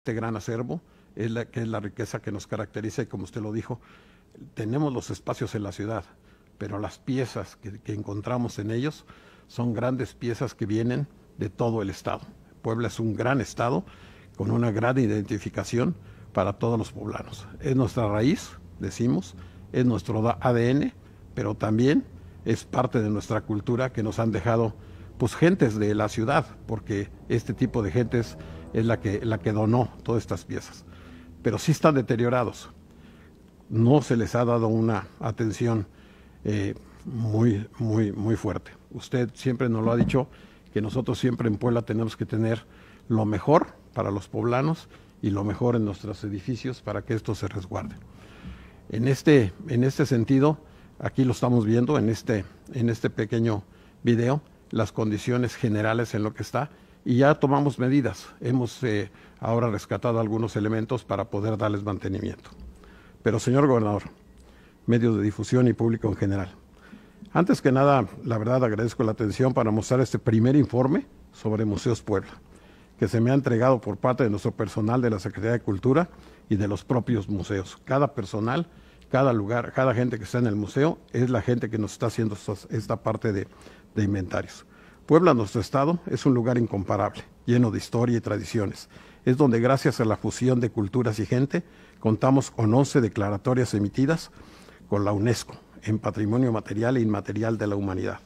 Este gran acervo es la, que es la riqueza que nos caracteriza y como usted lo dijo, tenemos los espacios en la ciudad, pero las piezas que, que encontramos en ellos son grandes piezas que vienen de todo el Estado. Puebla es un gran Estado con una gran identificación para todos los poblanos. Es nuestra raíz, decimos, es nuestro ADN, pero también es parte de nuestra cultura que nos han dejado pues gentes de la ciudad, porque este tipo de gentes es la que, la que donó todas estas piezas. Pero sí están deteriorados. No se les ha dado una atención eh, muy, muy, muy fuerte. Usted siempre nos lo ha dicho que nosotros siempre en Puebla tenemos que tener lo mejor para los poblanos y lo mejor en nuestros edificios para que esto se resguarde. En este, en este sentido, aquí lo estamos viendo en este, en este pequeño video, las condiciones generales en lo que está y ya tomamos medidas. Hemos eh, ahora rescatado algunos elementos para poder darles mantenimiento. Pero, señor gobernador, medios de difusión y público en general. Antes que nada, la verdad agradezco la atención para mostrar este primer informe sobre Museos Puebla, que se me ha entregado por parte de nuestro personal de la Secretaría de Cultura y de los propios museos. Cada personal, cada lugar, cada gente que está en el museo es la gente que nos está haciendo esta parte de inventarios. Puebla, nuestro estado, es un lugar incomparable, lleno de historia y tradiciones. Es donde gracias a la fusión de culturas y gente, contamos con 11 declaratorias emitidas con la UNESCO en patrimonio material e inmaterial de la humanidad.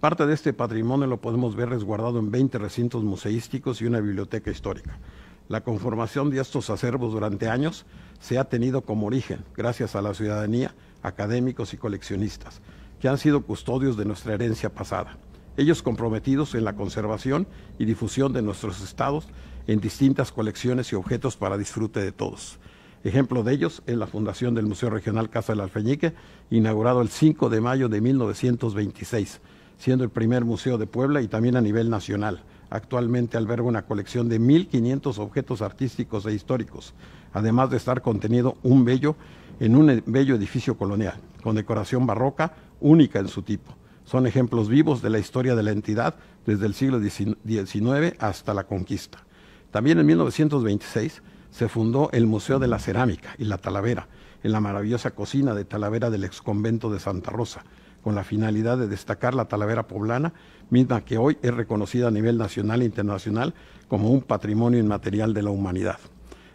Parte de este patrimonio lo podemos ver resguardado en 20 recintos museísticos y una biblioteca histórica. La conformación de estos acervos durante años se ha tenido como origen gracias a la ciudadanía, académicos y coleccionistas, que han sido custodios de nuestra herencia pasada ellos comprometidos en la conservación y difusión de nuestros estados en distintas colecciones y objetos para disfrute de todos. Ejemplo de ellos es la fundación del Museo Regional Casa del Alfeñique, inaugurado el 5 de mayo de 1926, siendo el primer museo de Puebla y también a nivel nacional. Actualmente alberga una colección de 1.500 objetos artísticos e históricos, además de estar contenido un bello en un bello edificio colonial, con decoración barroca única en su tipo son ejemplos vivos de la historia de la entidad desde el siglo XIX hasta la conquista. También en 1926 se fundó el Museo de la Cerámica y la Talavera, en la maravillosa cocina de Talavera del exconvento de Santa Rosa, con la finalidad de destacar la Talavera poblana, misma que hoy es reconocida a nivel nacional e internacional como un patrimonio inmaterial de la humanidad.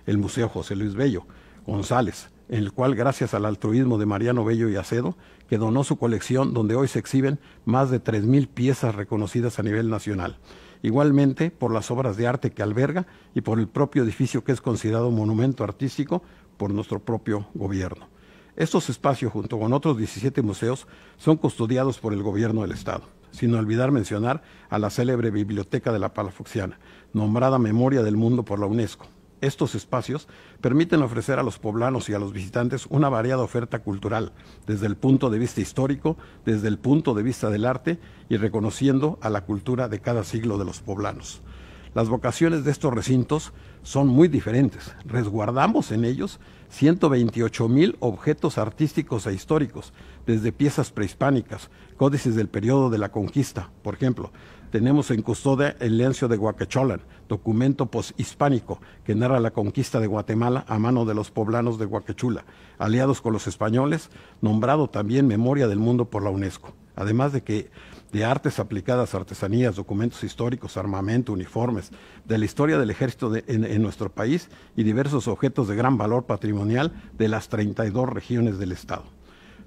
El Museo José Luis Bello González, el cual gracias al altruismo de Mariano Bello y Acedo, que donó su colección donde hoy se exhiben más de 3.000 piezas reconocidas a nivel nacional. Igualmente por las obras de arte que alberga y por el propio edificio que es considerado monumento artístico por nuestro propio gobierno. Estos espacios, junto con otros 17 museos, son custodiados por el gobierno del Estado, sin olvidar mencionar a la célebre Biblioteca de la Palafoxiana, nombrada Memoria del Mundo por la UNESCO. Estos espacios permiten ofrecer a los poblanos y a los visitantes una variada oferta cultural, desde el punto de vista histórico, desde el punto de vista del arte y reconociendo a la cultura de cada siglo de los poblanos. Las vocaciones de estos recintos son muy diferentes. Resguardamos en ellos 128 mil objetos artísticos e históricos, desde piezas prehispánicas, códices del periodo de la conquista, por ejemplo, tenemos en custodia el Lencio de Huaquecholan, documento poshispánico que narra la conquista de Guatemala a mano de los poblanos de Guaquechula, aliados con los españoles, nombrado también Memoria del Mundo por la UNESCO. Además de que de artes aplicadas, artesanías, documentos históricos, armamento, uniformes, de la historia del ejército en, en nuestro país y diversos objetos de gran valor patrimonial de las 32 regiones del Estado.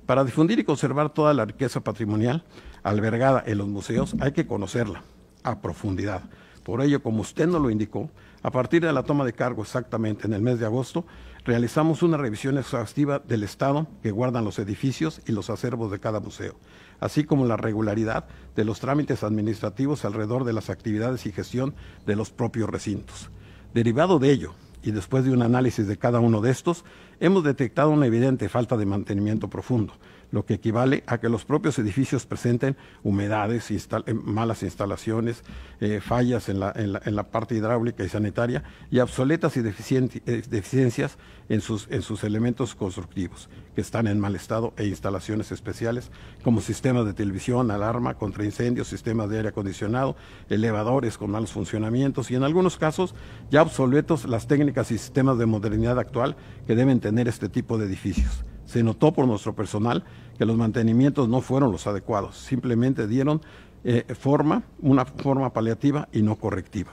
Para difundir y conservar toda la riqueza patrimonial, albergada en los museos hay que conocerla a profundidad. Por ello, como usted nos lo indicó, a partir de la toma de cargo exactamente en el mes de agosto, realizamos una revisión exhaustiva del estado que guardan los edificios y los acervos de cada museo, así como la regularidad de los trámites administrativos alrededor de las actividades y gestión de los propios recintos. Derivado de ello, y después de un análisis de cada uno de estos, hemos detectado una evidente falta de mantenimiento profundo, lo que equivale a que los propios edificios presenten humedades, eh, malas instalaciones, eh, fallas en la, parte hidráulica y sanitaria y obsoletas y eh, deficiencias en sus, en sus elementos constructivos, que están en mal estado e instalaciones especiales como sistemas de televisión, alarma contra incendios, sistemas de aire acondicionado, elevadores con malos funcionamientos y en algunos casos ya obsoletos las técnicas y sistemas de modernidad actual que deben tener este tipo de edificios. Se notó por nuestro personal que los mantenimientos no fueron los adecuados, simplemente dieron eh, forma, una forma paliativa y no correctiva.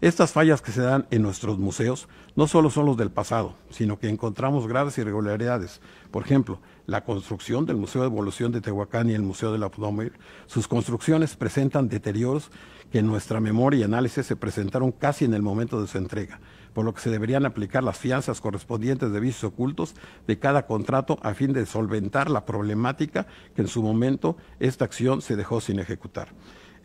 Estas fallas que se dan en nuestros museos no solo son los del pasado, sino que encontramos graves irregularidades. Por ejemplo, la construcción del Museo de Evolución de Tehuacán y el Museo del Automóvil, sus construcciones presentan deterioros que en nuestra memoria y análisis se presentaron casi en el momento de su entrega por lo que se deberían aplicar las fianzas correspondientes de vicios ocultos de cada contrato a fin de solventar la problemática que en su momento esta acción se dejó sin ejecutar.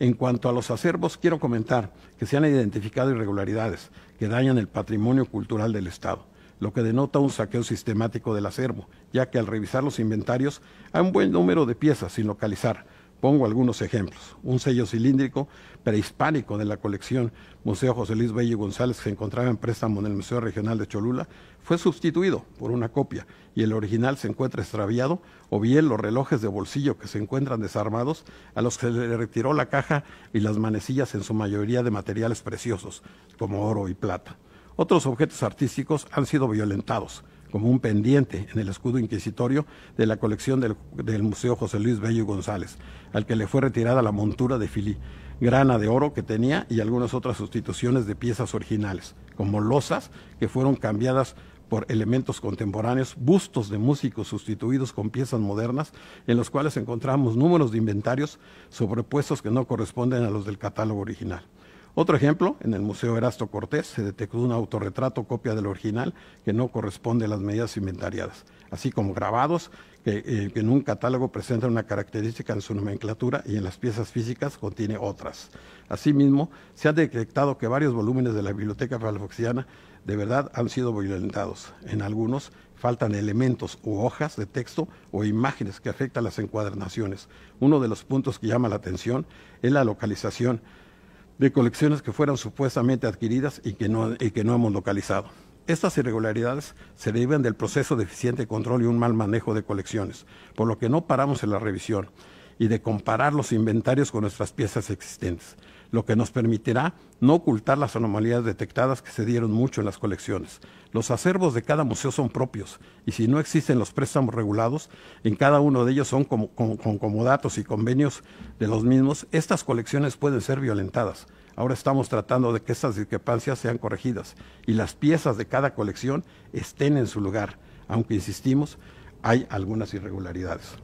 En cuanto a los acervos, quiero comentar que se han identificado irregularidades que dañan el patrimonio cultural del Estado lo que denota un saqueo sistemático del acervo, ya que al revisar los inventarios hay un buen número de piezas sin localizar, Pongo algunos ejemplos. Un sello cilíndrico prehispánico de la colección Museo José Luis Bello González, que encontraba en préstamo en el Museo Regional de Cholula, fue sustituido por una copia y el original se encuentra extraviado, o bien los relojes de bolsillo que se encuentran desarmados, a los que se le retiró la caja y las manecillas en su mayoría de materiales preciosos, como oro y plata. Otros objetos artísticos han sido violentados como un pendiente en el escudo inquisitorio de la colección del, Museo José Luis Bello González, al que le fue retirada la montura de Filí, grana de oro que tenía y algunas otras sustituciones de piezas originales, como losas que fueron cambiadas por elementos contemporáneos, bustos de músicos sustituidos con piezas modernas, en los cuales encontramos números de inventarios sobrepuestos que no corresponden a los del catálogo original. Otro ejemplo, en el Museo Erasto Cortés se detectó un autorretrato copia del original que no corresponde a las medidas inventariadas, así como grabados eh, que, en un catálogo presentan una característica en su nomenclatura y en las piezas físicas contiene otras. Asimismo, se ha detectado que varios volúmenes de la biblioteca palafoxiana de verdad han sido violentados. En algunos faltan elementos u hojas de texto o imágenes que afectan las encuadernaciones. Uno de los puntos que llama la atención es la localización de colecciones que fueran supuestamente adquiridas y que no, y que no hemos localizado. Estas irregularidades se derivan del proceso de eficiente control y un mal manejo de colecciones, por lo que no paramos en la revisión y de comparar los inventarios con nuestras piezas existentes lo que nos permitirá no ocultar las anomalías detectadas que se dieron mucho en las colecciones. Los acervos de cada museo son propios y si no existen los préstamos regulados, en cada uno de ellos son como, con, y convenios de los mismos, estas colecciones pueden ser violentadas. Ahora estamos tratando de que estas discrepancias sean corregidas y las piezas de cada colección estén en su lugar, aunque insistimos, hay algunas irregularidades.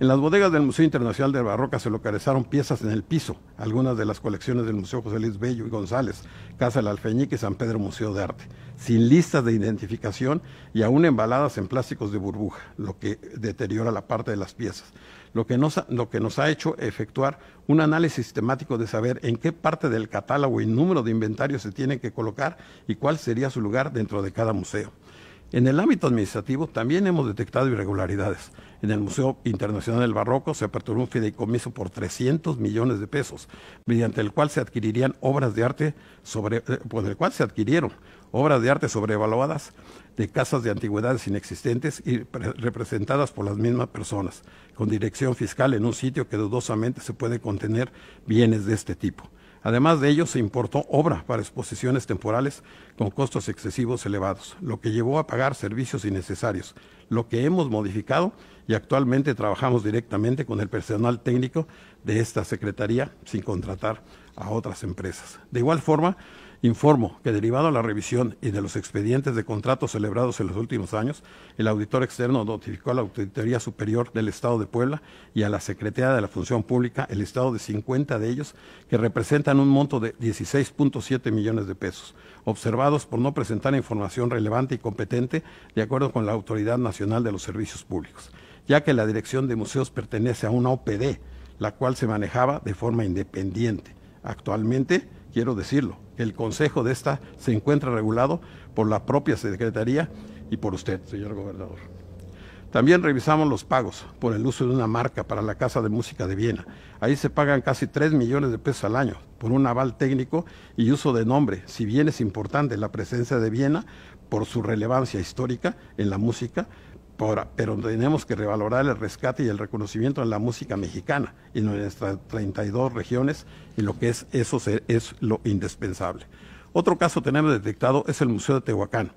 En las bodegas del Museo Internacional de Barroca se localizaron piezas en el piso, algunas de las colecciones del Museo José Luis Bello y González, Casa del Alfeñique y San Pedro Museo de Arte, sin listas de identificación y aún embaladas en plásticos de burbuja, lo que deteriora la parte de las piezas. Lo que, nos, nos ha hecho efectuar un análisis sistemático de saber en qué parte del catálogo y número de inventarios se tienen que colocar y cuál sería su lugar dentro de cada museo. En el ámbito administrativo también hemos detectado irregularidades. En el Museo Internacional del Barroco se aperturó un fideicomiso por 300 millones de pesos, mediante el cual se adquirirían obras de arte sobre, eh, por el cual se adquirieron obras de arte sobrevaluadas de casas de antigüedades inexistentes y representadas por las mismas personas, con dirección fiscal en un sitio que dudosamente se puede contener bienes de este tipo. Además de ello, se importó obra para exposiciones temporales con costos excesivos elevados, lo que llevó a pagar servicios innecesarios, lo que hemos modificado y actualmente trabajamos directamente con el personal técnico de esta Secretaría sin contratar a otras empresas. De igual forma, Informo que derivado a la revisión y de los expedientes de contratos celebrados en los últimos años, el auditor externo notificó a la Auditoría Superior del Estado de Puebla y a la Secretaría de la Función Pública el estado de 50 de ellos que representan un monto de 16.7 millones de pesos, observados por no presentar información relevante y competente de acuerdo con la Autoridad Nacional de los Servicios Públicos, ya que la Dirección de Museos pertenece a una OPD, la cual se manejaba de forma independiente. Actualmente, quiero decirlo, el consejo de esta se encuentra regulado por la propia Secretaría y por usted, señor gobernador. También revisamos los pagos por el uso de una marca para la Casa de Música de Viena. Ahí se pagan casi 3 millones de pesos al año por un aval técnico y uso de nombre, si bien es importante la presencia de Viena por su relevancia histórica en la música pero tenemos que revalorar el rescate y el reconocimiento en la música mexicana y en nuestras 32 regiones y lo que es eso es lo indispensable. Otro caso tenemos detectado es el Museo de Tehuacán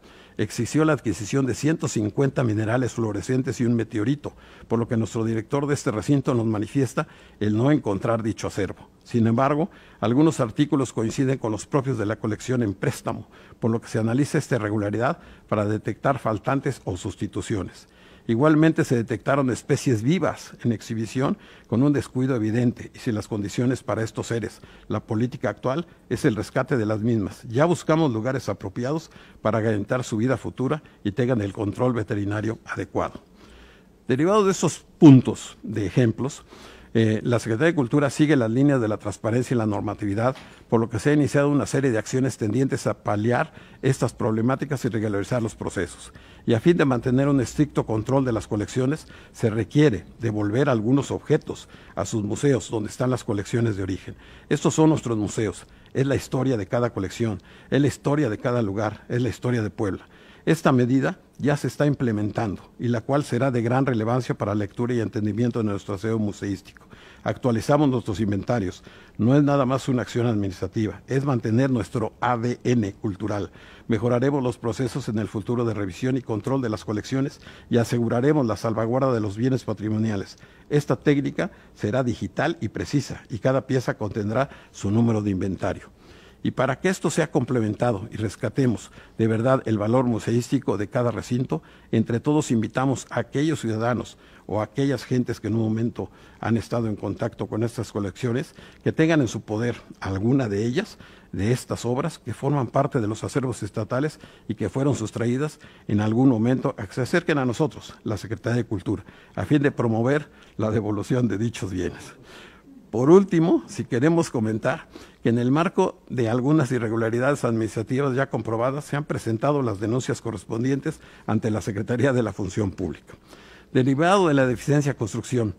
exigió la adquisición de 150 minerales fluorescentes y un meteorito, por lo que nuestro director de este recinto nos manifiesta el no encontrar dicho acervo. Sin embargo, algunos artículos coinciden con los propios de la colección en préstamo, por lo que se analiza esta irregularidad para detectar faltantes o sustituciones. Igualmente se detectaron especies vivas en exhibición con un descuido evidente y sin las condiciones para estos seres. La política actual es el rescate de las mismas. Ya buscamos lugares apropiados para garantizar su vida futura y tengan el control veterinario adecuado. Derivado de esos puntos de ejemplos, eh, la Secretaría de Cultura sigue las líneas de la transparencia y la normatividad, por lo que se ha iniciado una serie de acciones tendientes a paliar estas problemáticas y regularizar los procesos. Y a fin de mantener un estricto control de las colecciones, se requiere devolver algunos objetos a sus museos donde están las colecciones de origen. Estos son nuestros museos, es la historia de cada colección, es la historia de cada lugar, es la historia de Puebla. Esta medida ya se está implementando y la cual será de gran relevancia para la lectura y entendimiento de nuestro aseo museístico. Actualizamos nuestros inventarios. No es nada más una acción administrativa, es mantener nuestro ADN cultural. Mejoraremos los procesos en el futuro de revisión y control de las colecciones y aseguraremos la salvaguarda de los bienes patrimoniales. Esta técnica será digital y precisa y cada pieza contendrá su número de inventario. Y para que esto sea complementado y rescatemos de verdad el valor museístico de cada recinto, entre todos invitamos a aquellos ciudadanos o aquellas gentes que en un momento han estado en contacto con estas colecciones, que tengan en su poder alguna de ellas, de estas obras que forman parte de los acervos estatales y que fueron sustraídas en algún momento, a que se acerquen a nosotros, la Secretaría de Cultura, a fin de promover la devolución de dichos bienes. Por último, si queremos comentar que en el marco de algunas irregularidades administrativas ya comprobadas se han presentado las denuncias correspondientes ante la Secretaría de la Función Pública. Derivado de la deficiencia de construcción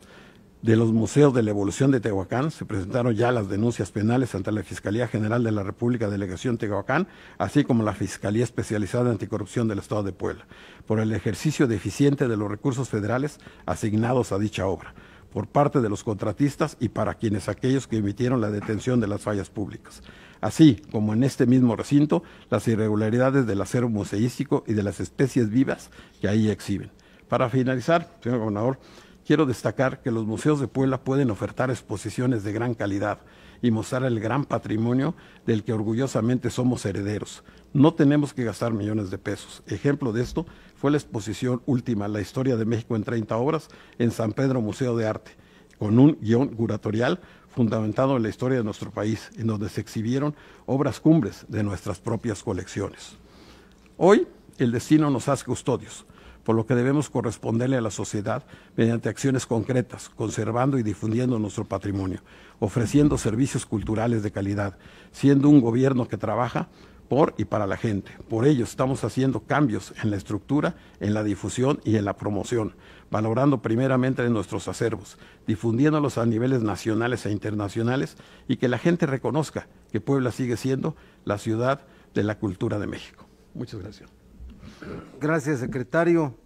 de los museos de la evolución de Tehuacán, se presentaron ya las denuncias penales ante la Fiscalía General de la República Delegación Tehuacán, así como la Fiscalía Especializada de Anticorrupción del Estado de Puebla, por el ejercicio deficiente de los recursos federales asignados a dicha obra por parte de los contratistas y para quienes aquellos que emitieron la detención de las fallas públicas, así como en este mismo recinto las irregularidades del acero museístico y de las especies vivas que ahí exhiben. Para finalizar, señor gobernador, quiero destacar que los museos de Puebla pueden ofertar exposiciones de gran calidad y mostrar el gran patrimonio del que orgullosamente somos herederos. No tenemos que gastar millones de pesos. Ejemplo de esto fue la exposición última, La historia de México en 30 obras, en San Pedro Museo de Arte, con un guión curatorial fundamentado en la historia de nuestro país, en donde se exhibieron obras cumbres de nuestras propias colecciones. Hoy el destino nos hace custodios por lo que debemos corresponderle a la sociedad mediante acciones concretas, conservando y difundiendo nuestro patrimonio, ofreciendo servicios culturales de calidad, siendo un gobierno que trabaja por y para la gente. Por ello estamos haciendo cambios en la estructura, en la difusión y en la promoción, valorando primeramente nuestros acervos, difundiéndolos a niveles nacionales e internacionales y que la gente reconozca que Puebla sigue siendo la ciudad de la cultura de México. Muchas gracias. Gracias, secretario.